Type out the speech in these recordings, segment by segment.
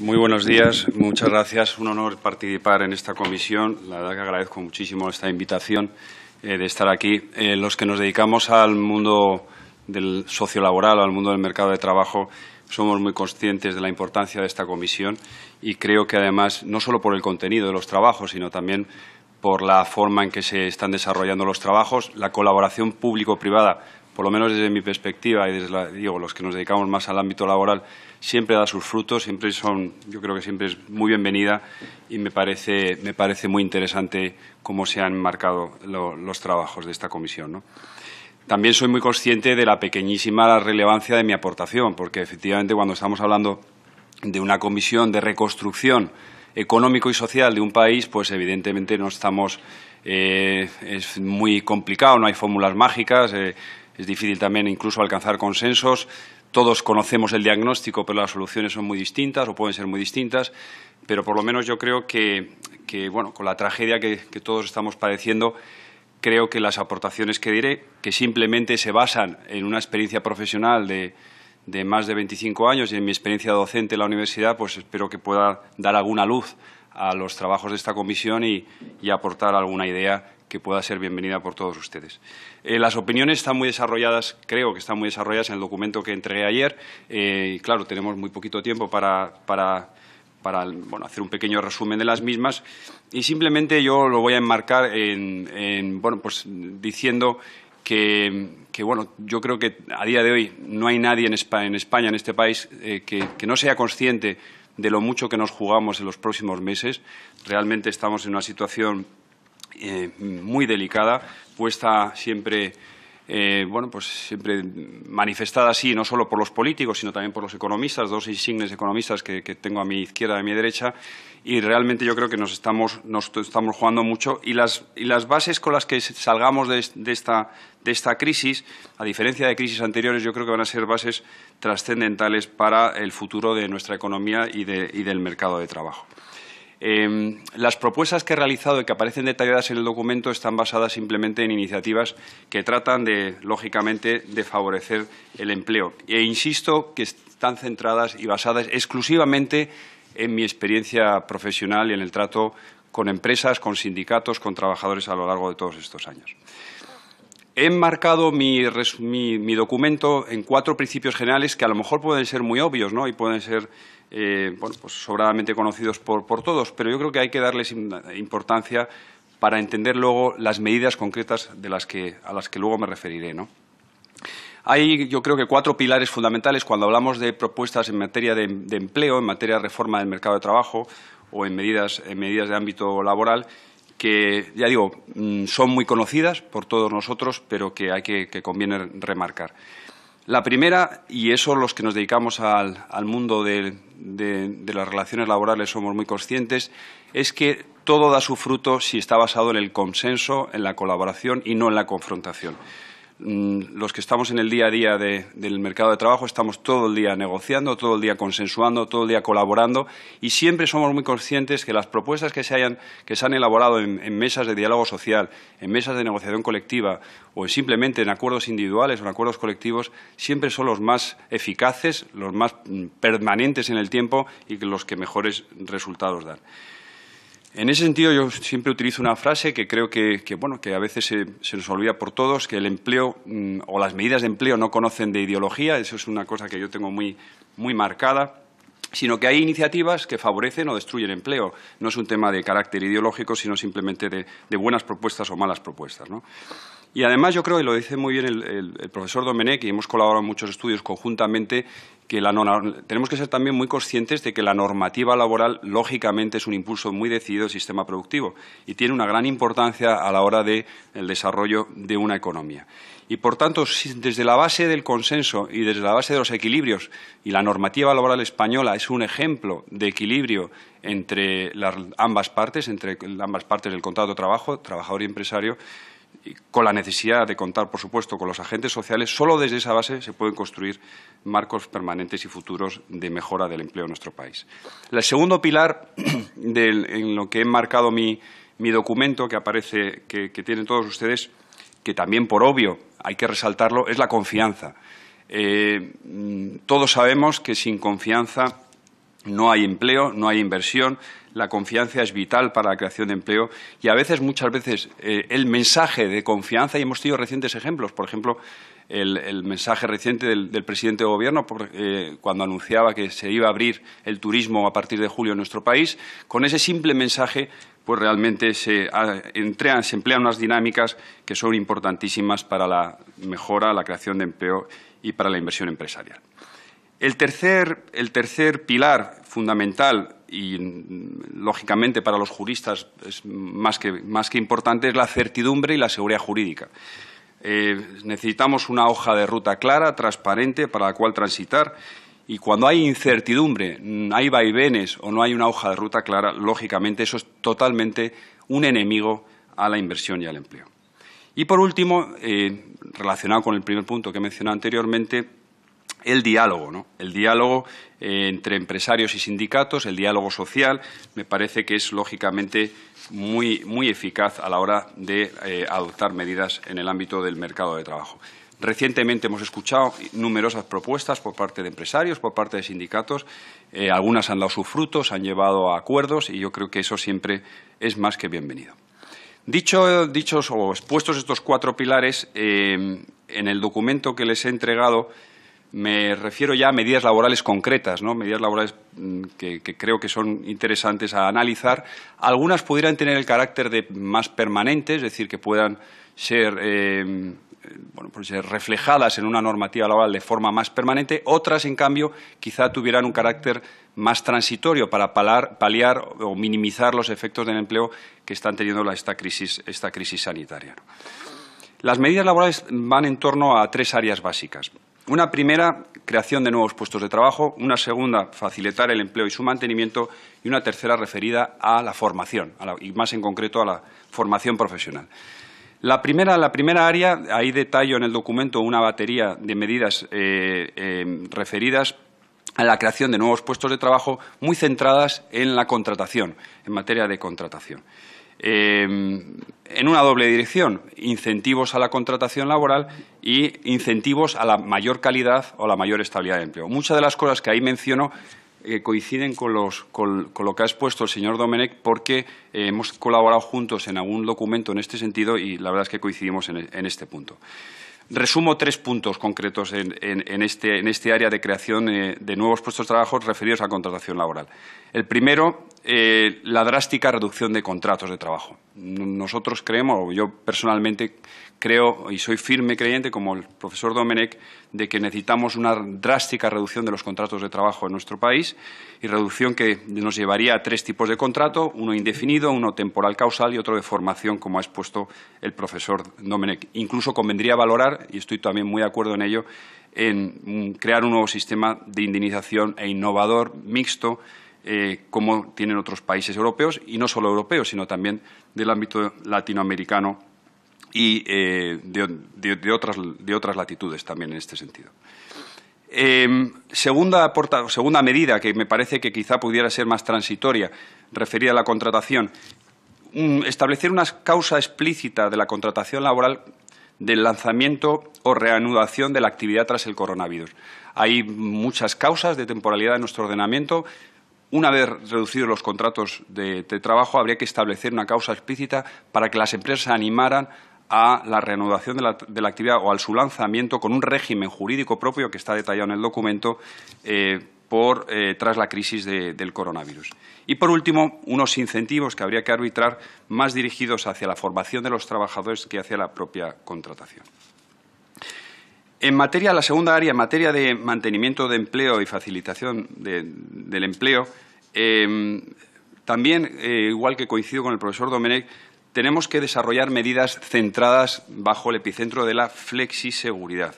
muy buenos días, muchas gracias. Un honor participar en esta comisión. La verdad que agradezco muchísimo esta invitación eh, de estar aquí. Eh, los que nos dedicamos al mundo del sociolaboral al mundo del mercado de trabajo, somos muy conscientes de la importancia de esta comisión y creo que además, no solo por el contenido de los trabajos, sino también por la forma en que se están desarrollando los trabajos, la colaboración público-privada por lo menos desde mi perspectiva y desde digo, los que nos dedicamos más al ámbito laboral, siempre da sus frutos, siempre son, yo creo que siempre es muy bienvenida y me parece, me parece muy interesante cómo se han marcado los trabajos de esta comisión. También soy muy consciente de la pequeñísima relevancia de mi aportación, porque efectivamente cuando estamos hablando de una comisión de reconstrucción económico y social de un país, pues evidentemente no estamos, eh, es muy complicado, no hay fórmulas mágicas. Eh, es difícil también incluso alcanzar consensos. Todos conocemos el diagnóstico, pero las soluciones son muy distintas o pueden ser muy distintas. Pero por lo menos yo creo que, bueno, con la tragedia que, todos estamos padeciendo, creo que las aportaciones que diré, que simplemente se basan en una experiencia profesional de, más de 25 años y en mi experiencia docente en la universidad, pues espero que pueda dar alguna luz a los trabajos de esta comisión y aportar alguna idea que pueda ser bienvenida por todos ustedes. Eh, las opiniones están muy desarrolladas, creo que están muy desarrolladas en el documento que entregué ayer. Eh, y claro, tenemos muy poquito tiempo para, bueno, hacer un pequeño resumen de las mismas. Y simplemente yo lo voy a enmarcar pues diciendo que, bueno, yo creo que a día de hoy no hay nadie en España, en, este país, eh, que no sea consciente de lo mucho que nos jugamos en los próximos meses. Realmente estamos en una situación eh, muy delicada, puesta siempre eh, bueno, pues siempre manifestada así, no solo por los políticos, sino también por los economistas, dos insignes economistas que, tengo a mi izquierda y a mi derecha, y realmente yo creo que nos estamos, nos estamos jugando mucho. Y las, y las bases con las que salgamos de, de, esta, de esta crisis, a diferencia de crisis anteriores, yo creo que van a ser bases trascendentales para el futuro de nuestra economía y, de, y del mercado de trabajo. Em, las propuestas que he realizado y que aparecen detalladas en el documento están basadas simplemente en iniciativas que tratan de, lógicamente, de favorecer el empleo. E insisto que están centradas y basadas exclusivamente en mi experiencia profesional y en el trato con empresas, con sindicatos, con trabajadores a lo largo de todos estos años. He marcado mi, mi documento en cuatro principios generales que a lo mejor pueden ser muy obvios ¿no? y pueden ser eh, bueno, pues sobradamente conocidos por, todos, pero yo creo que hay que darles importancia para entender luego las medidas concretas de las que, a las que luego me referiré. Hay, yo creo que cuatro pilares fundamentales cuando hablamos de propuestas en materia de, empleo, en materia de reforma del mercado de trabajo o en medidas, de ámbito laboral, que, ya digo, mm, son muy conocidas por todos nosotros, pero que, hay que conviene remarcar. La primera, y eso los que nos dedicamos al, mundo de las relaciones laborales somos muy conscientes, es que todo da su fruto si está basado en el consenso, en la colaboración y no en la confrontación. Mm, los que estamos en el día a día del mercado de trabajo estamos todo el día negociando, todo el día consensuando, todo el día colaborando y siempre somos muy conscientes que las propuestas que se, hayan, que han elaborado en, en mesas de diálogo social, en mesas de negociación colectiva o simplemente en acuerdos individuales o en acuerdos colectivos siempre son los más eficaces, los más mm, permanentes en el tiempo y los que mejores resultados dan. En ese sentido, yo siempre utilizo una frase que creo que, bueno, que a veces se, nos olvida por todos, que el empleo mm, o las medidas de empleo no conocen de ideología, eso es una cosa que yo tengo muy, marcada, sino que hay iniciativas que favorecen o destruyen empleo. No es un tema de carácter ideológico, sino simplemente de, buenas propuestas o malas propuestas. ¿no? Y además yo creo, y lo dice muy bien el, el profesor Domenech, y hemos colaborado en muchos estudios conjuntamente, tenemos que ser también muy conscientes de que la normativa laboral, lógicamente, es un impulso muy decidido del sistema productivo y tiene una gran importancia a la hora del desarrollo de una economía. Y, por tanto, desde la base del consenso y desde la base de los equilibrios, y la normativa laboral española es un ejemplo de equilibrio entre ambas partes, entre ambas partes del contrato de trabajo, trabajador y empresario, con la necesidad de contar, por supuesto, con los agentes sociales, solo desde esa base se pueden construir marcos permanentes y futuros de mejora del empleo en nuestro país. El segundo pilar en lo que he marcado mi, mi documento, que aparece, que, tienen todos ustedes, que también por obvio hay que resaltarlo, es la confianza. Eh, mm, todos sabemos que sin confianza no hay empleo, no hay inversión, la confianza es vital para la creación de empleo y a veces, muchas veces, eh, el mensaje de confianza, y hemos tenido recientes ejemplos, por ejemplo, el, mensaje reciente del, presidente de Gobierno eh, cuando anunciaba que se iba a abrir el turismo a partir de julio en nuestro país, con ese simple mensaje pues realmente se, se emplean unas dinámicas que son importantísimas para la mejora, la creación de empleo y para la inversión empresarial. El tercer, pilar fundamental y mm, lógicamente para los juristas es más que, importante, es la certidumbre y la seguridad jurídica. Eh, necesitamos una hoja de ruta clara, transparente, para la cual transitar. Y cuando hay incertidumbre, mm, hay vaivenes o no hay una hoja de ruta clara, lógicamente eso es totalmente un enemigo a la inversión y al empleo. Y por último, eh, relacionado con el primer punto que mencioné anteriormente, el diálogo, ¿no? el diálogo eh, entre empresarios y sindicatos, el diálogo social, me parece que es lógicamente muy, eficaz a la hora de eh, adoptar medidas en el ámbito del mercado de trabajo. Recientemente hemos escuchado numerosas propuestas por parte de empresarios, por parte de sindicatos. Eh, algunas han dado sus frutos, han llevado a acuerdos y yo creo que eso siempre es más que bienvenido. Dicho, dichos o expuestos estos cuatro pilares, en el documento que les he entregado me refiero ya a medidas laborales concretas, ¿no? medidas laborales mm, que, creo que son interesantes a analizar. Algunas pudieran tener el carácter de más permanente, es decir, que puedan ser, eh, pues reflejadas en una normativa laboral de forma más permanente. Otras, en cambio, quizá tuvieran un carácter más transitorio para paliar o minimizar los efectos del empleo que están teniendo esta crisis sanitaria. Las medidas laborales van en torno a tres áreas básicas. Una primera, creación de nuevos puestos de trabajo, una segunda, facilitar el empleo y su mantenimiento, y una tercera referida a la formación, y más en concreto a la formación profesional. La primera, área, ahí detallo en el documento una batería de medidas eh, em, referidas a la creación de nuevos puestos de trabajo muy centradas en la contratación, en materia de contratación. Em, en una doble dirección, incentivos a la contratación laboral y incentivos a la mayor calidad o la mayor estabilidad de empleo. Muchas de las cosas que ahí menciono eh, coinciden con, lo que ha expuesto el señor Domenech porque eh, hemos colaborado juntos en algún documento en este sentido y la verdad es que coincidimos en, este punto. Resumo tres puntos concretos en, este, este, área de creación eh, de nuevos puestos de trabajo referidos a contratación laboral. El primero, eh, la drástica reducción de contratos de trabajo. Nosotros creemos, yo personalmente creo y soy firme creyente, como el profesor Domenech, de que necesitamos una drástica reducción de los contratos de trabajo en nuestro país y reducción que nos llevaría a tres tipos de contrato, uno indefinido, uno temporal causal y otro de formación, como ha expuesto el profesor Domenech. Incluso convendría valorar, y estoy también muy de acuerdo en ello, en mm, crear un nuevo sistema de indemnización e innovador, mixto, eh, como tienen otros países europeos, y no solo europeos, sino también del ámbito latinoamericano y eh, de, otras, latitudes también en este sentido. Em, segunda, medida que me parece que quizá pudiera ser más transitoria, referida a la contratación, mm, establecer una causa explícita de la contratación laboral del lanzamiento o reanudación de la actividad tras el coronavirus. Hay muchas causas de temporalidad en nuestro ordenamiento, una vez reducidos los contratos de, trabajo, habría que establecer una causa explícita para que las empresas animaran a la reanudación de la, actividad o al su lanzamiento con un régimen jurídico propio que está detallado en el documento eh, eh, tras la crisis del coronavirus. Y, por último, unos incentivos que habría que arbitrar más dirigidos hacia la formación de los trabajadores que hacia la propia contratación. En materia, la segunda área, en materia de mantenimiento de empleo y facilitación del empleo, em, también, eh, igual que coincido con el profesor Domenech, tenemos que desarrollar medidas centradas bajo el epicentro de la flexiseguridad.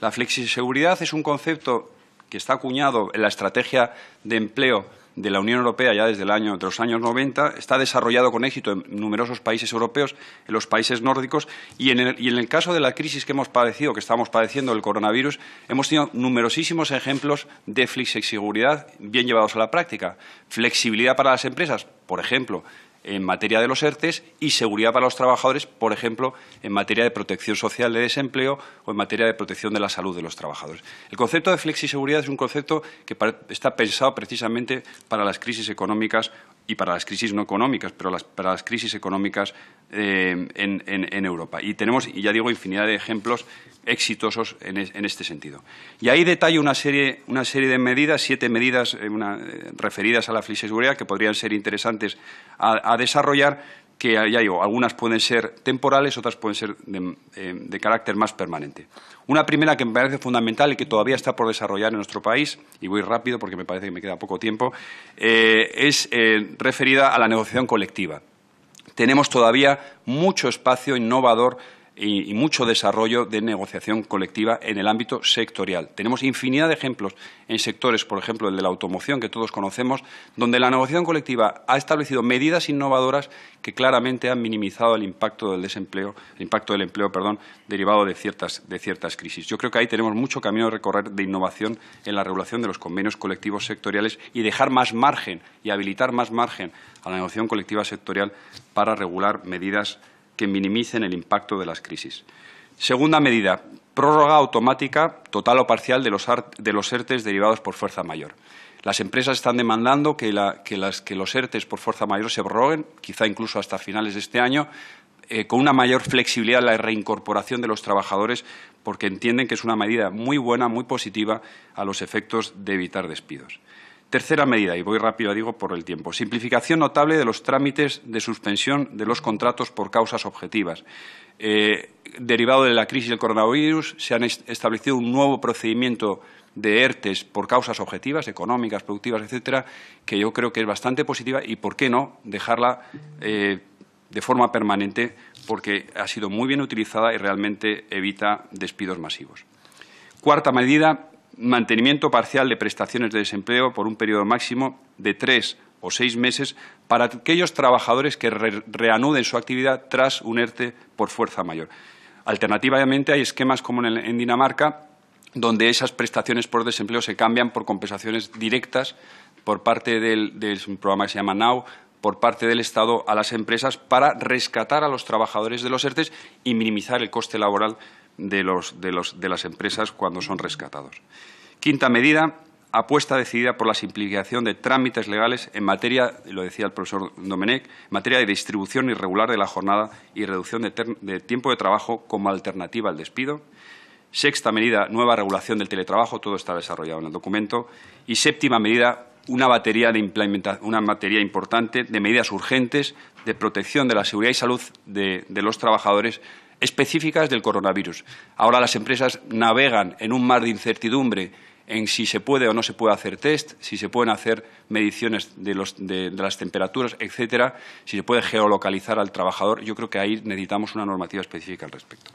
La flexiseguridad es un concepto que está acuñado en la estrategia de empleo de la Unión Europea ya desde el año, de los años 90, está desarrollado con éxito en numerosos países europeos, en los países nórdicos y en el, caso de la crisis que hemos padecido, que estamos padeciendo del coronavirus, hemos tenido numerosísimos ejemplos de flexiguridad bien llevados a la práctica. Flexibilidad para las empresas, por ejemplo, en materia de los ERTES y seguridad para los trabajadores, por ejemplo, en materia de protección social de desempleo o en materia de protección de la salud de los trabajadores. El concepto de flexiseguridad es un concepto que está pensado precisamente para las crisis económicas y para las crisis no económicas, pero para las crisis económicas eh, en, Europa. Y tenemos, ya digo, infinidad de ejemplos exitosos en, este sentido. Y ahí detalle una serie, de medidas, siete medidas eh, eh, referidas a la seguridad que podrían ser interesantes a desarrollar, que ya digo, algunas pueden ser temporales, otras pueden ser eh, de, carácter más permanente. Una primera que me parece fundamental y que todavía está por desarrollar en nuestro país, y voy rápido porque me parece que me queda poco tiempo, eh, es eh, referida a la negociación colectiva. Tenemos todavía mucho espacio innovador y, mucho desarrollo de negociación colectiva en el ámbito sectorial. Tenemos infinidad de ejemplos en sectores, por ejemplo, el de la automoción, que todos conocemos, donde la negociación colectiva ha establecido medidas innovadoras que claramente han minimizado el impacto del desempleo, el impacto del empleo, perdón, derivado de ciertas, de ciertas crisis. Yo creo que ahí tenemos mucho camino de recorrer de innovación en la regulación de los convenios colectivos sectoriales y dejar más margen y habilitar más margen a la negociación colectiva sectorial para regular medidas que minimicen el impacto de las crisis. Segunda medida, prórroga automática total o parcial de los, de ERTES derivados por fuerza mayor. Las empresas están demandando que, los ERTES por fuerza mayor se prorroguen, quizá incluso hasta finales de este año, eh, con una mayor flexibilidad en la reincorporación de los trabajadores, porque entienden que es una medida muy buena, muy positiva a los efectos de evitar despidos. Tercera medida, y voy rápido, digo, por el tiempo. Simplificación notable de los trámites de suspensión de los contratos por causas objetivas. Eh, derivado de la crisis del coronavirus, se ha establecido un nuevo procedimiento de ERTES por causas objetivas, económicas, productivas, etcétera, que yo creo que es bastante positiva y, ¿por qué no?, dejarla eh, de forma permanente porque ha sido muy bien utilizada y realmente evita despidos masivos. Cuarta medida, mantenimiento parcial de prestaciones de desempleo por un periodo máximo de tres o seis meses para aquellos trabajadores que reanuden su actividad tras un ERTE por fuerza mayor. Alternativamente, hay esquemas como en, Dinamarca, donde esas prestaciones por desempleo se cambian por compensaciones directas por parte del, programa que se llama NOW, por parte del Estado a las empresas para rescatar a los trabajadores de los ERTES y minimizar el coste laboral de, los, de, los, de las empresas cuando son rescatados. Quinta medida, apuesta decidida por la simplificación de trámites legales en materia, lo decía el profesor Domenech, materia de distribución irregular de la jornada y reducción de, tiempo de trabajo como alternativa al despido. Sexta medida, nueva regulación del teletrabajo, todo está desarrollado en el documento. Y séptima medida, una batería, de una materia importante de medidas urgentes de protección de la seguridad y salud de los trabajadores específicas del coronavirus. Ahora las empresas navegan en un mar de incertidumbre en si se puede o no se puede hacer test, si se pueden hacer mediciones de, las temperaturas, etcétera, si se puede geolocalizar al trabajador. Yo creo que ahí necesitamos una normativa específica al respecto.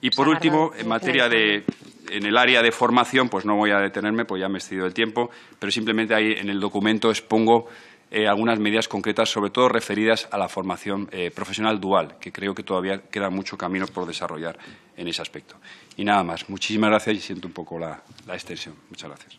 Y por último, en materia de, en el área de formación, pues no voy a detenerme, pues ya me he excedido el tiempo, pero simplemente ahí en el documento expongo eh, algunas medidas concretas, sobre todo referidas a la formación eh, profesional dual, que creo que todavía queda mucho camino por desarrollar en ese aspecto. Y nada más. Muchísimas gracias y siento un poco la extensión. Muchas gracias.